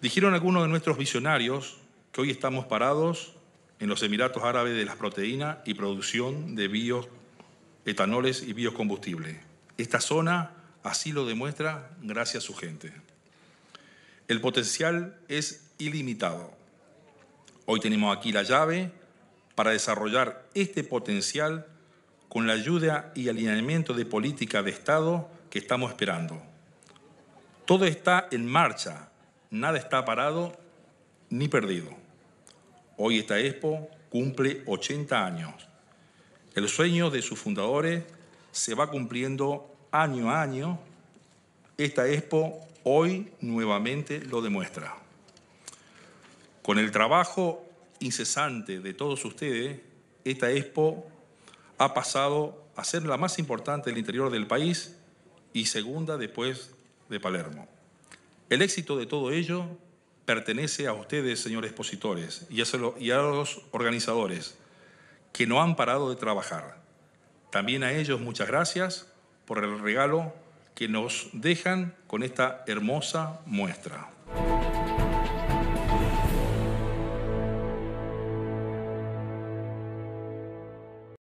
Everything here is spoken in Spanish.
Dijeron algunos de nuestros visionarios que hoy estamos parados en los Emiratos Árabes de las proteínas y producción de bioetanoles y biocombustibles. Esta zona así lo demuestra gracias a su gente. El potencial es ilimitado. Hoy tenemos aquí la llave para desarrollar este potencial con la ayuda y alineamiento de política de Estado que estamos esperando. Todo está en marcha nada está parado ni perdido. Hoy esta expo cumple 80 años. El sueño de sus fundadores se va cumpliendo año a año. Esta expo hoy nuevamente lo demuestra. Con el trabajo incesante de todos ustedes, esta expo ha pasado a ser la más importante del interior del país y segunda después de Palermo. El éxito de todo ello pertenece a ustedes, señores expositores, y a los organizadores que no han parado de trabajar. También a ellos muchas gracias por el regalo que nos dejan con esta hermosa muestra.